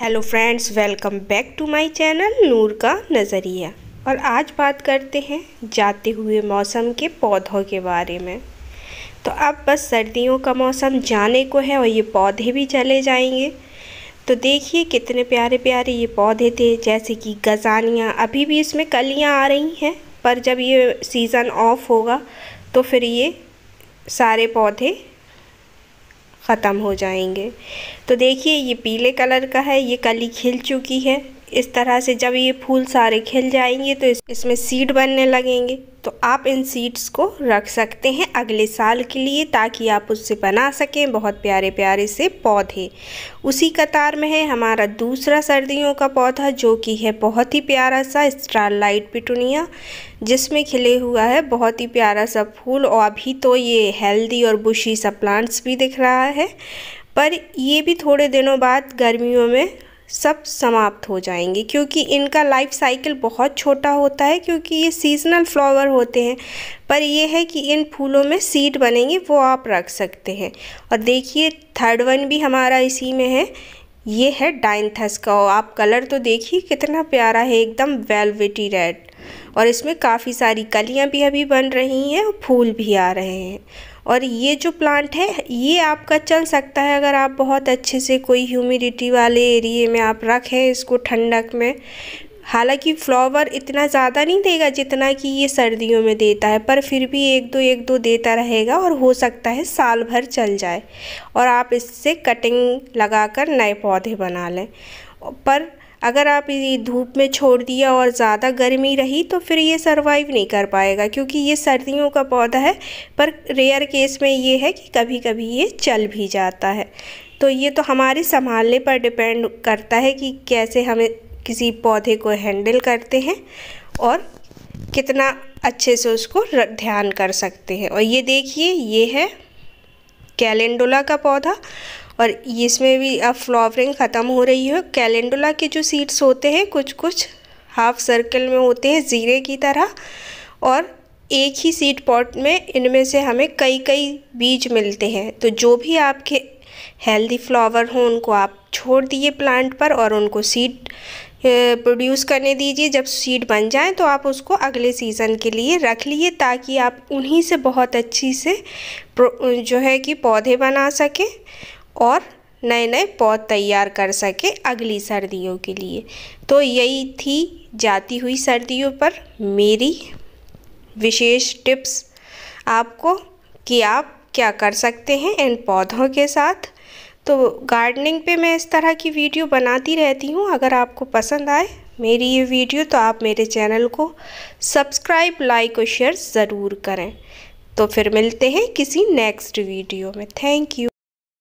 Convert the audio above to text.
hello friends welcome back to my channel Noor का नज़रिया और आज बात करते हैं जाते हुए मौसम के पौधों के बारे में तो अब बस सर्दियों का मौसम जाने को है और ये पौधे भी चले जाएंगे तो देखिए कितने प्यारे प्यारे ये पौधे थे जैसे कि गजानियाँ अभी भी इसमें कलियाँ आ रही हैं पर जब ये सीज़न ऑफ होगा तो फिर ये सारे पौधे ख़त्म हो जाएंगे तो देखिए ये पीले कलर का है ये कली खिल चुकी है इस तरह से जब ये फूल सारे खिल जाएंगे तो इस, इसमें सीड बनने लगेंगे तो आप इन सीड्स को रख सकते हैं अगले साल के लिए ताकि आप उससे बना सकें बहुत प्यारे प्यारे से पौधे उसी कतार में है हमारा दूसरा सर्दियों का पौधा जो कि है बहुत ही प्यारा सा स्टार लाइट पिटूनिया जिसमें खिले हुआ है बहुत ही प्यारा सा फूल और अभी तो ये हेल्दी और बुशी सा प्लांट्स भी दिख रहा है पर ये भी थोड़े दिनों बाद गर्मियों में सब समाप्त हो जाएंगे क्योंकि इनका लाइफ साइकिल बहुत छोटा होता है क्योंकि ये सीजनल फ्लावर होते हैं पर यह है कि इन फूलों में सीड बनेंगे वो आप रख सकते हैं और देखिए थर्ड वन भी हमारा इसी में है ये है डाइनथस का आप कलर तो देखिए कितना प्यारा है एकदम वेलविटी रेड और इसमें काफ़ी सारी कलियाँ भी अभी बन रही हैं और फूल भी आ रहे हैं और ये जो प्लांट है ये आपका चल सकता है अगर आप बहुत अच्छे से कोई ह्यूमिडिटी वाले एरिए में आप रखें इसको ठंडक में हालांकि फ्लावर इतना ज़्यादा नहीं देगा जितना कि ये सर्दियों में देता है पर फिर भी एक दो एक दो देता रहेगा और हो सकता है साल भर चल जाए और आप इससे कटिंग लगाकर नए पौधे बना लें पर अगर आप धूप में छोड़ दिया और ज़्यादा गर्मी रही तो फिर ये सर्वाइव नहीं कर पाएगा क्योंकि ये सर्दियों का पौधा है पर रेयर केस में ये है कि कभी कभी ये चल भी जाता है तो ये तो हमारे संभालने पर डिपेंड करता है कि कैसे हमें किसी पौधे को हैंडल करते हैं और कितना अच्छे से उसको ध्यान कर सकते हैं और ये देखिए ये है कैलेंडोला का पौधा और इसमें भी अब फ्लावरिंग ख़त्म हो रही है कैलेंडुला के जो सीड्स होते हैं कुछ कुछ हाफ सर्कल में होते हैं ज़ीरे की तरह और एक ही सीड पॉट में इनमें से हमें कई कई बीज मिलते हैं तो जो भी आपके हेल्दी फ्लावर हों उनको आप छोड़ दिए प्लांट पर और उनको सीड प्रोड्यूस करने दीजिए जब सीड बन जाए तो आप उसको अगले सीज़न के लिए रख लिए ताकि आप उन्हीं से बहुत अच्छी से जो है कि पौधे बना सकें और नए नए पौध तैयार कर सके अगली सर्दियों के लिए तो यही थी जाती हुई सर्दियों पर मेरी विशेष टिप्स आपको कि आप क्या कर सकते हैं इन पौधों के साथ तो गार्डनिंग पे मैं इस तरह की वीडियो बनाती रहती हूँ अगर आपको पसंद आए मेरी ये वीडियो तो आप मेरे चैनल को सब्सक्राइब लाइक और शेयर ज़रूर करें तो फिर मिलते हैं किसी नेक्स्ट वीडियो में थैंक यू